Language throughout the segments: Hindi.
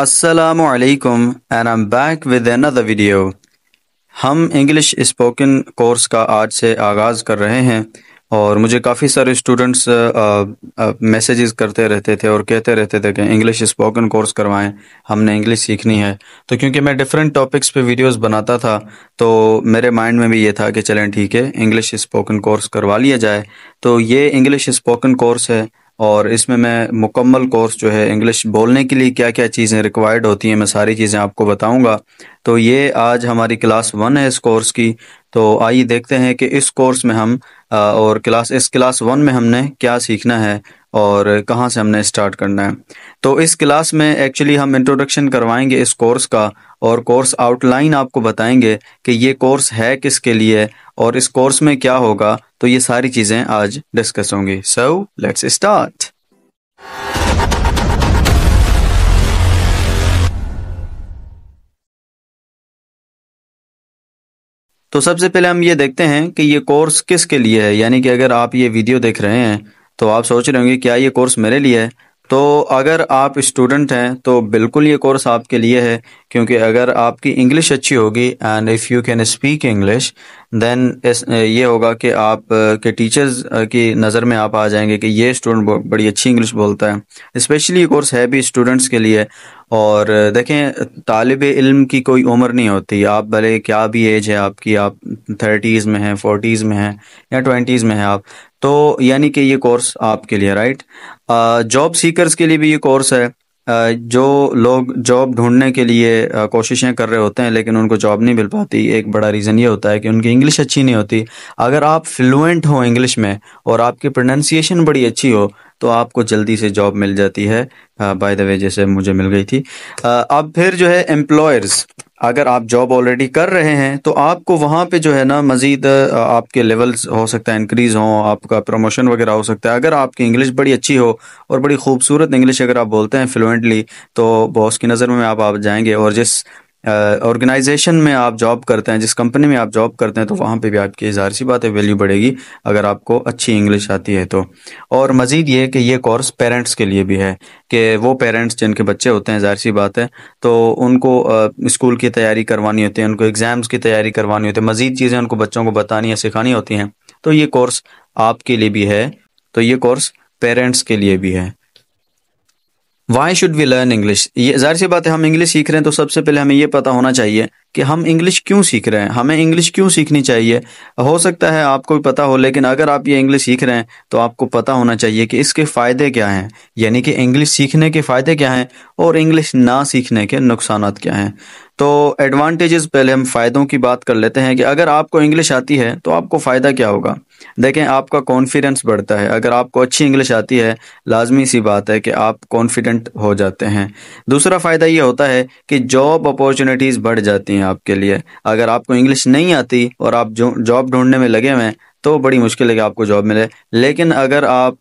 Assalamu alaikum and I'm back with another video. हम इंग्लिश स्पोकन कोर्स का आज से आगाज़ कर रहे हैं और मुझे काफ़ी सारे स्टूडेंट्स मैसेजेस करते रहते थे और कहते रहते थे कि इंग्लिश स्पोकन कोर्स करवाएं हमने इंग्लिश सीखनी है तो क्योंकि मैं डिफरेंट टॉपिक्स पे वीडियोस बनाता था तो मेरे माइंड में भी ये था कि चलें ठीक है इंग्लिश स्पोकन कोर्स करवा लिया जाए तो ये इंग्लिश स्पोकन कोर्स है और इसमें मैं मुकम्मल कोर्स जो है इंग्लिश बोलने के लिए क्या क्या चीज़ें रिक्वायर्ड होती हैं मैं सारी चीज़ें आपको बताऊंगा तो ये आज हमारी क्लास वन है इस कोर्स की तो आइए देखते हैं कि इस कोर्स में हम और क्लास इस क्लास वन में हमने क्या सीखना है और कहाँ से हमने स्टार्ट करना है तो इस क्लास में एक्चुअली हम इंट्रोडक्शन करवाएंगे इस कोर्स का और कोर्स आउटलाइन आपको बताएंगे कि ये कोर्स है किसके लिए और इस कोर्स में क्या होगा तो ये सारी चीज़ें आज डिस्कस होंगी सो लेट्स स्टार्ट तो सबसे पहले हम ये देखते हैं कि ये कोर्स किसके लिए है यानी कि अगर आप ये वीडियो देख रहे हैं तो आप सोच रहे होंगे क्या ये कोर्स मेरे लिए है तो अगर आप स्टूडेंट हैं तो बिल्कुल ये कोर्स आपके लिए है क्योंकि अगर आपकी इंग्लिश अच्छी होगी and if you can speak English then इस ये होगा कि आप के टीचर्स की नज़र में आप आ जाएंगे कि ये स्टूडेंट बड़ी अच्छी इंग्लिश बोलता है स्पेशली ये कोर्स है भी स्टूडेंट्स के लिए और देखें तालब इल्म की कोई उम्र नहीं होती आप भले क्या भी एज है आपकी आप थर्टीज़ में हैं फोर्टीज़ में हैं या ट्वेंटीज़ में हैं आप तो यानी कि ये कोर्स आपके लिए राइट जॉब सीकरस के लिए भी ये कोर्स है जो लोग जॉब ढूंढने के लिए कोशिशें कर रहे होते हैं लेकिन उनको जॉब नहीं मिल पाती एक बड़ा रीज़न ये होता है कि उनकी इंग्लिश अच्छी नहीं होती अगर आप फ्लुएंट हो इंग्लिश में और आपकी प्रोनाउंसिएशन बड़ी अच्छी हो तो आपको जल्दी से जॉब मिल जाती है बाय द वे जैसे मुझे मिल गई थी अब फिर जो है एम्प्लॉयर्स अगर आप जॉब ऑलरेडी कर रहे हैं तो आपको वहाँ पे जो है ना मज़ीद आपके लेवल्स हो सकता है इंक्रीज़ हो आपका प्रमोशन वगैरह हो सकता है अगर आपकी इंग्लिश बड़ी अच्छी हो और बड़ी खूबसूरत इंग्लिश अगर आप बोलते हैं फ्लुएंटली तो बॉस की नज़र में आप आप जाएंगे और जिस ऑर्गेनाइजेशन में आप जॉब करते हैं जिस कंपनी में आप जॉब करते हैं तो हम्म। वहाँ पे भी आपकी ज़ाहिर सी बात है वैल्यू बढ़ेगी अगर आपको अच्छी इंग्लिश आती है तो और मज़ीद ये कि ये कोर्स पेरेंट्स के लिए भी है कि वो पेरेंट्स जिनके बच्चे होते हैं ज़ाहिर सी बात है तो उनको स्कूल की तैयारी करवानी होती है उनको एग्ज़ाम्स की तैयारी करवानी होती है मज़ीद चीज़ें उनको बच्चों को बतानी या सिखानी होती हैं तो ये कोर्स आपके लिए भी है तो ये कोर्स पेरेंट्स के लिए भी है why should we learn English ये जाहिर सी बात है हम इंग्लिश सीख रहे हैं तो सबसे पहले हमें ये पता होना चाहिए कि हम इंग्लिश क्यों सीख रहे हैं हमें इंग्लिश क्यों सीखनी चाहिए हो सकता है आपको भी पता हो लेकिन अगर आप ये इंग्लिश सीख रहे हैं तो आपको पता होना चाहिए कि इसके फ़ायदे क्या हैं यानी कि इंग्लिश सीखने के फ़ायदे क्या हैं और इंग्लिश ना सीखने के नुकसान क्या हैं तो एडवांटेजेस पहले हम फ़ायदों की बात कर लेते हैं कि अगर आपको इंग्लिश आती है तो आपको फ़ायदा क्या होगा देखें आपका कॉन्फिडेंस बढ़ता है अगर आपको अच्छी इंग्लिश आती है लाजमी सी बात है कि आप कॉन्फिडेंट हो जाते हैं दूसरा फ़ायदा ये होता है कि जॉब अपॉर्चुनिटीज़ बढ़ जाती हैं आपके लिए अगर आपको इंग्लिश नहीं आती और आप जॉब ढूंढने में लगे हुए हैं तो बड़ी मुश्किल है कि आपको जॉब मिले लेकिन अगर आप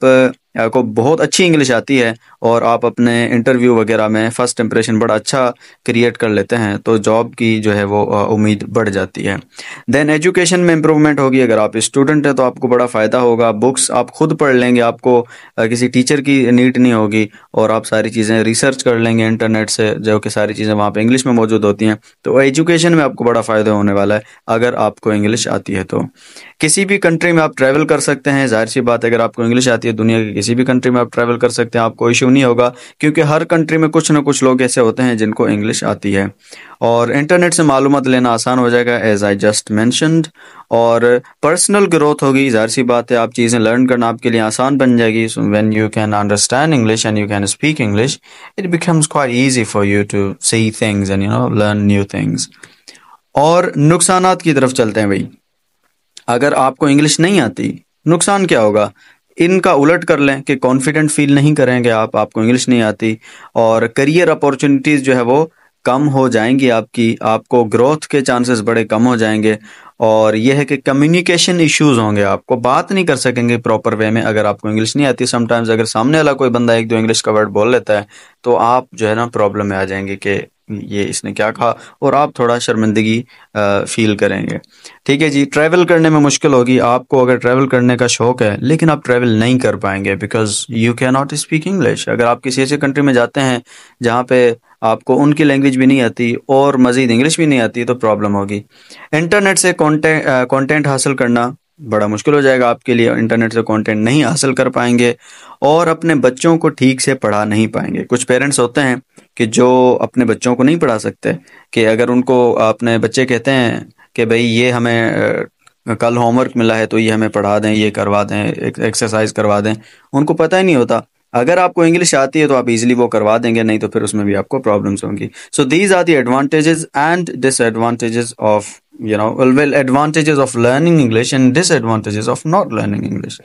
को बहुत अच्छी इंग्लिश आती है और आप अपने इंटरव्यू वगैरह में फ़र्स्ट इंप्रेशन बड़ा अच्छा क्रिएट कर लेते हैं तो जॉब की जो है वो उम्मीद बढ़ जाती है देन एजुकेशन में इम्प्रूवमेंट होगी अगर आप स्टूडेंट हैं तो आपको बड़ा फ़ायदा होगा बुक्स आप खुद पढ़ लेंगे आपको किसी टीचर की नीट नहीं होगी और आप सारी चीज़ें रिसर्च कर लेंगे इंटरनेट से जो कि सारी चीज़ें वहाँ पर इंग्लिश में मौजूद होती हैं तो एजुकेशन में आपको बड़ा फ़ायदा होने वाला है अगर आपको इंग्लिश आती है तो किसी भी कंट्री में आप ट्रैवल कर सकते हैं जाहिर सी बात अगर आपको इंग्लिश आती है दुनिया के किसी किसी भी कंट्री में आप ट्रैवल कर सकते हैं आपको इश्यू नहीं होगा क्योंकि हर कंट्री में कुछ ना कुछ लोग ऐसे होते हैं जिनको इंग्लिश आती है और इंटरनेट से मालूम लेना आसान हो जाएगा एज आई जस्ट मैंशनड और पर्सनल ग्रोथ होगी ज़ाहिर सी बात है आप चीज़ें लर्न करना आपके लिए आसान बन जाएगी when you can understand English and you can speak English it becomes quite easy for you to see things and you know learn new things और नुकसान की तरफ चलते हैं भाई अगर आपको इंग्लिश नहीं आती नुकसान क्या होगा इनका उलट कर लें कि कॉन्फिडेंट फील नहीं करेंगे आप आपको इंग्लिश नहीं आती और करियर अपॉर्चुनिटीज़ जो है वो कम हो जाएंगी आपकी आपको ग्रोथ के चांसेस बड़े कम हो जाएंगे और यह है कि कम्युनिकेशन इश्यूज होंगे आपको बात नहीं कर सकेंगे प्रॉपर वे में अगर आपको इंग्लिश नहीं आती समटाइम्स अगर सामने वाला कोई बंदा एक दो इंग्लिश का वर्ड बोल लेता है तो आप जो है ना प्रॉब्लम में आ जाएंगे कि ये इसने क्या कहा और आप थोड़ा शर्मिंदगी फील करेंगे ठीक है जी ट्रैवल करने में मुश्किल होगी आपको अगर ट्रैवल करने का शौक है लेकिन आप ट्रैवल नहीं कर पाएंगे because you can not speak English अगर आप किसी ऐसे कंट्री में जाते हैं जहाँ पे आपको उनकी लैंग्वेज भी नहीं आती और मज़ीद इंग्लिश भी नहीं आती तो प्रॉब्लम होगी इंटरनेट से कॉन्टेंट हासिल करना बड़ा मुश्किल हो जाएगा आपके लिए इंटरनेट से कंटेंट नहीं हासिल कर पाएंगे और अपने बच्चों को ठीक से पढ़ा नहीं पाएंगे कुछ पेरेंट्स होते हैं कि जो अपने बच्चों को नहीं पढ़ा सकते कि अगर उनको अपने बच्चे कहते हैं कि भाई ये हमें कल होमवर्क मिला है तो ये हमें पढ़ा दें ये करवा दें एक्सरसाइज करवा दें उनको पता ही नहीं होता अगर आपको इंग्लिश आती है तो आप इजीली वो करवा देंगे नहीं तो फिर उसमें भी आपको प्रॉब्लम्स होंगी so these are the advantages and disadvantages of you know well, well advantages of learning english and disadvantages of not learning english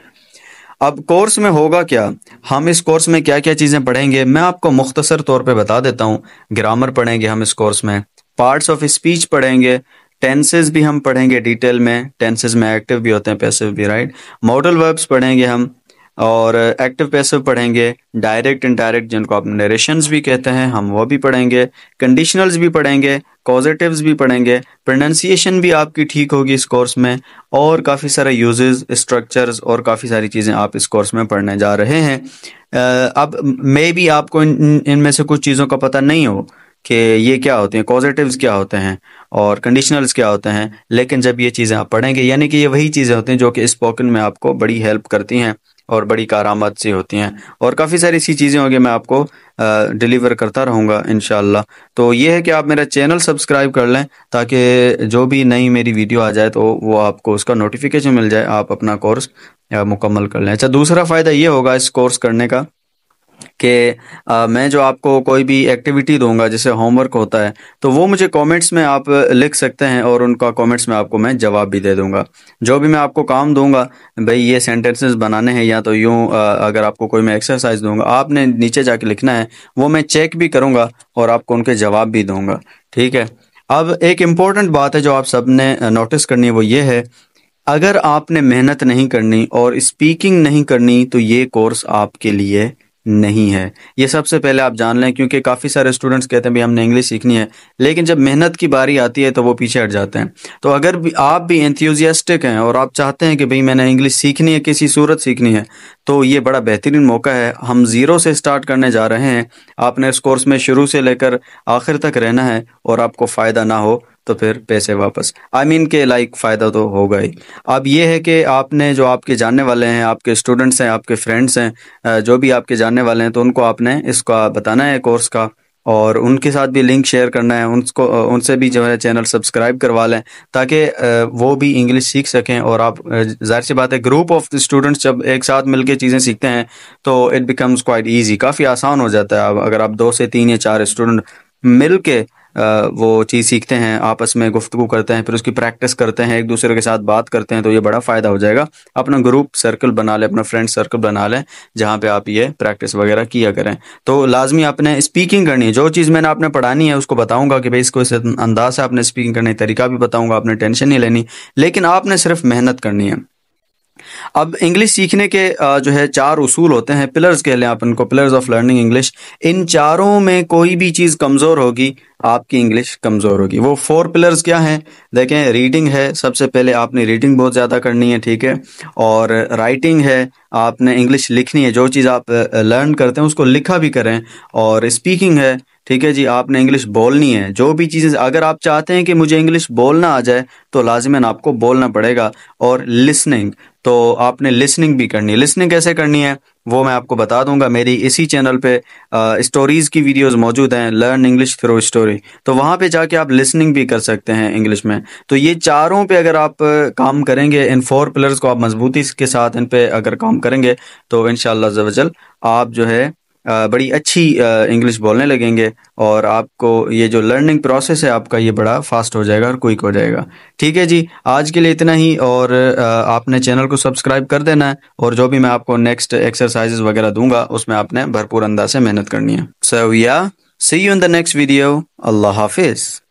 अब कोर्स में होगा क्या हम इस कोर्स में क्या क्या चीज़ें पढ़ेंगे मैं आपको मुख्तसर तौर पे बता देता हूँ ग्रामर पढ़ेंगे हम इस कोर्स में पार्ट्स ऑफ स्पीच पढ़ेंगे टेंसेज भी हम पढ़ेंगे डिटेल में टेंसेज में एक्टिव भी होते हैं पैसिव भी राइट मॉडल वर्ब्स पढ़ेंगे हम और एक्टिव पैसिव पढ़ेंगे डायरेक्ट इनडायरेक्ट जिनको आप नरेशन भी कहते हैं हम वो भी पढ़ेंगे कंडीशनल्स भी पढ़ेंगे कॉजिटिव भी पढ़ेंगे प्रोनंसिएशन भी आपकी ठीक होगी इस कोर्स में और काफ़ी सारे यूजेस स्ट्रक्चर्स और काफ़ी सारी चीज़ें आप इस कोर्स में पढ़ने जा रहे हैं अब मे भी आपको इनमें इन, से कुछ चीज़ों का पता नहीं हो कि ये क्या होते हैं कॉजिटिव क्या होते हैं और कंडीशनल्स क्या होते हैं लेकिन जब ये चीज़ें आप पढ़ेंगे यानी कि ये वही चीज़ें होती हैं जो कि स्पोकन में आपको बड़ी हेल्प करती हैं और बड़ी कारामद सी होती हैं और काफ़ी सारी ऐसी चीज़ें होंगी मैं आपको डिलीवर करता रहूँगा इन तो ये है कि आप मेरा चैनल सब्सक्राइब कर लें ताकि जो भी नई मेरी वीडियो आ जाए तो वो आपको उसका नोटिफिकेशन मिल जाए आप अपना कोर्स मुकम्मल कर लें अच्छा दूसरा फ़ायदा ये होगा इस कोर्स करने का कि मैं जो आपको कोई भी एक्टिविटी दूंगा जैसे होमवर्क होता है तो वो मुझे कमेंट्स में आप लिख सकते हैं और उनका कमेंट्स में आपको मैं जवाब भी दे दूंगा जो भी मैं आपको काम दूंगा भाई ये सेंटेंसेस बनाने हैं या तो यूं अगर आपको कोई मैं एक्सरसाइज दूंगा आपने नीचे जाके लिखना है वो मैं चेक भी करूँगा और आपको उनके जवाब भी दूंगा ठीक है अब एक इम्पॉर्टेंट बात है जो आप सब ने नोटिस करनी है वो ये है अगर आपने मेहनत नहीं करनी और स्पीकिंग नहीं करनी तो ये कोर्स आपके लिए नहीं है ये सबसे पहले आप जान लें क्योंकि काफ़ी सारे स्टूडेंट्स कहते हैं भी हमने इंग्लिश सीखनी है लेकिन जब मेहनत की बारी आती है तो वो पीछे हट जाते हैं तो अगर भी आप भी एंथ्यूजियास्टिक हैं और आप चाहते हैं कि भाई मैंने इंग्लिश सीखनी है किसी सूरत सीखनी है तो ये बड़ा बेहतरीन मौका है हम ज़ीरो से स्टार्ट करने जा रहे हैं आपने इस कोर्स में शुरू से लेकर आखिर तक रहना है और आपको फ़ायदा ना हो तो फिर पैसे वापस आई I मीन mean के लाइक फ़ायदा तो होगा ही अब ये है कि आपने जो आपके जानने वाले हैं आपके स्टूडेंट्स हैं आपके फ्रेंड्स हैं जो भी आपके जानने वाले हैं तो उनको आपने इसका बताना है कोर्स का और उनके साथ भी लिंक शेयर करना है उनको उनसे भी जो है चैनल सब्सक्राइब करवा लें ताकि वो भी इंग्लिश सीख सकें और आप जाहिर सी बात है ग्रुप ऑफ स्टूडेंट्स जब एक साथ मिलके चीज़ें सीखते हैं तो इट बिकम्स क्वाइट इजी काफ़ी आसान हो जाता है अगर आप दो से तीन या चार स्टूडेंट मिल के वो चीज़ सीखते हैं आपस में गुफ्तु करते हैं फिर उसकी प्रैक्टिस करते हैं एक दूसरे के साथ बात करते हैं तो ये बड़ा फ़ायदा हो जाएगा अपना ग्रुप सर्कल बना लें अपना फ्रेंड सर्कल बना लें जहाँ पे आप ये प्रैक्टिस वगैरह किया करें तो लाजमी आपने स्पीकिंग करनी है जो चीज़ मैंने आपने पढ़ानी है उसको बताऊँगा कि भाई इसको इस अंदाज से आपने स्पीकिंग करने तरीका भी बताऊँगा आपने टेंशन नहीं लेनी लेकिन आपने सिर्फ मेहनत करनी है अब इंग्लिश सीखने के जो है चार उसूल होते हैं पिलर्स कह लें आप इनको पिलर्स ऑफ लर्निंग इंग्लिश इन चारों में कोई भी चीज़ कमज़ोर होगी आपकी इंग्लिश कमज़ोर होगी वो फोर पिलर्स क्या हैं देखें रीडिंग है सबसे पहले आपने रीडिंग बहुत ज़्यादा करनी है ठीक है और राइटिंग है आपने इंग्लिश लिखनी है जो चीज़ आप लर्न करते हैं उसको लिखा भी करें और स्पीकिंग है ठीक है जी आपने इंग्लिश बोलनी है जो भी चीज़ें अगर आप चाहते हैं कि मुझे इंग्लिश बोलना आ जाए तो लाजिमन आपको बोलना पड़ेगा और लिसनिंग तो आपने लिसनिंग भी करनी है लिसनिंग कैसे करनी है वो मैं आपको बता दूंगा मेरी इसी चैनल पे स्टोरीज़ की वीडियोस मौजूद हैं लर्न इंग्लिश थ्रो स्टोरी तो वहां पे जाके आप लिसनिंग भी कर सकते हैं इंग्लिश में तो ये चारों पे अगर आप काम करेंगे इन फोर पिलर्स को आप मजबूती के साथ इन पे अगर काम करेंगे तो इन शाह आप जो है बड़ी अच्छी इंग्लिश बोलने लगेंगे और आपको ये जो लर्निंग प्रोसेस है आपका ये बड़ा फास्ट हो जाएगा और क्विक हो जाएगा ठीक है जी आज के लिए इतना ही और आपने चैनल को सब्सक्राइब कर देना है और जो भी मैं आपको नेक्स्ट एक्सरसाइजेज वगैरह दूंगा उसमें आपने भरपूर अंदाज से मेहनत करनी है सो या see you in the next video अल्लाह हाफिज़